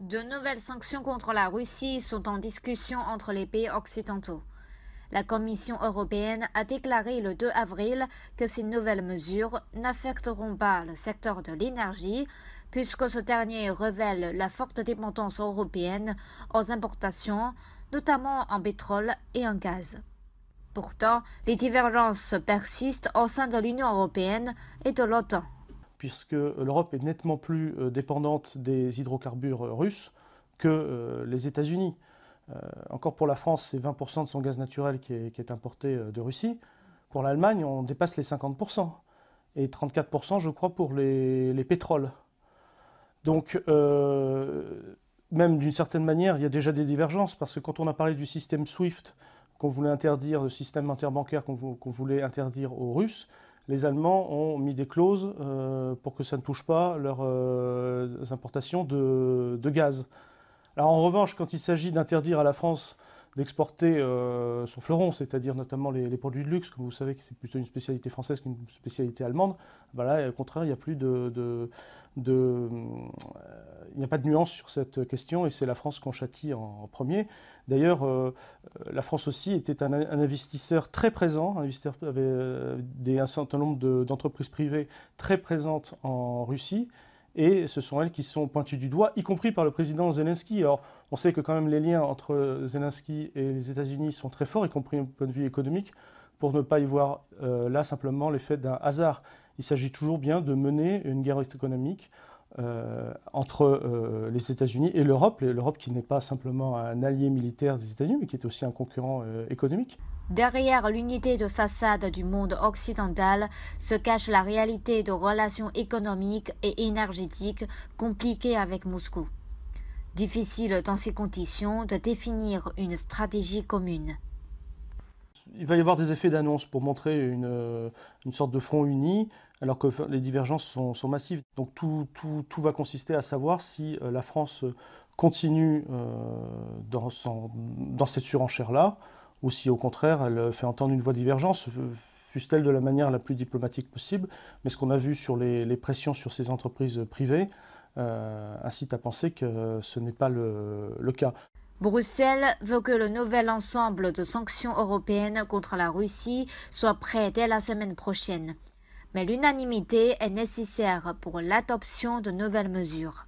De nouvelles sanctions contre la Russie sont en discussion entre les pays occidentaux. La Commission européenne a déclaré le 2 avril que ces nouvelles mesures n'affecteront pas le secteur de l'énergie, puisque ce dernier révèle la forte dépendance européenne aux importations, notamment en pétrole et en gaz. Pourtant, les divergences persistent au sein de l'Union européenne et de l'OTAN puisque l'Europe est nettement plus euh, dépendante des hydrocarbures euh, russes que euh, les États-Unis. encore pour la France, c'est 20% de son gaz naturel qui est, importé de Russie. Pour l'Allemagne, on dépasse les 50%, et 34%, je crois, pour les, pétroles. Donc, même d'une certaine manière, il y a déjà des divergences, parce que quand on a parlé du système SWIFT, qu'on voulait interdire, le système interbancaire qu'on voulait interdire aux Russes, les Allemands ont mis des clauses euh, pour que ça ne touche pas leurs euh, importations de, gaz. Alors en revanche, quand il s'agit d'interdire à la France d'exporter euh, son fleuron, c'est-à-dire notamment les, produits de luxe, comme vous savez que c'est plutôt une spécialité française qu'une spécialité allemande, bah au contraire, il n'y a plus de il n'y a pas de nuance sur cette question et c'est la France qu'on châtie en, premier. D'ailleurs, euh, euh, la France aussi était un, investisseur très présent, un investisseur avait euh, un certain nombre d'entreprises privées très présentes en Russie et ce sont elles qui sont pointues du doigt, y compris par le président Zelensky. Or, on sait que quand même les liens entre Zelensky et les États-Unis sont très forts, y compris au point de vue économique, pour ne pas y voir là simplement l'effet d'un hasard. Il s'agit toujours bien de mener une guerre économique euh, entre euh, les États-Unis et l'Europe, l'Europe qui n'est pas simplement un allié militaire des États-Unis, mais qui est aussi un concurrent euh, économique. Derrière l'unité de façade du monde occidental se cache la réalité de relations économiques et énergétiques compliquées avec Moscou. Difficile dans ces conditions de définir une stratégie commune il va y avoir des effets d'annonce pour montrer une, euh, sorte de front uni, alors que les divergences sont, massives. Donc tout, va consister à savoir si euh, la France continue euh, dans, dans cette surenchère-là, ou si au contraire elle fait entendre une voix de divergence, fût-elle de la manière la plus diplomatique possible. Mais ce qu'on a vu sur les, pressions sur ces entreprises privées incite à penser que ce n'est pas le, le cas. Bruxelles veut que le nouvel ensemble de sanctions européennes contre la Russie soit prêt dès la semaine prochaine. Mais l'unanimité est nécessaire pour l'adoption de nouvelles mesures.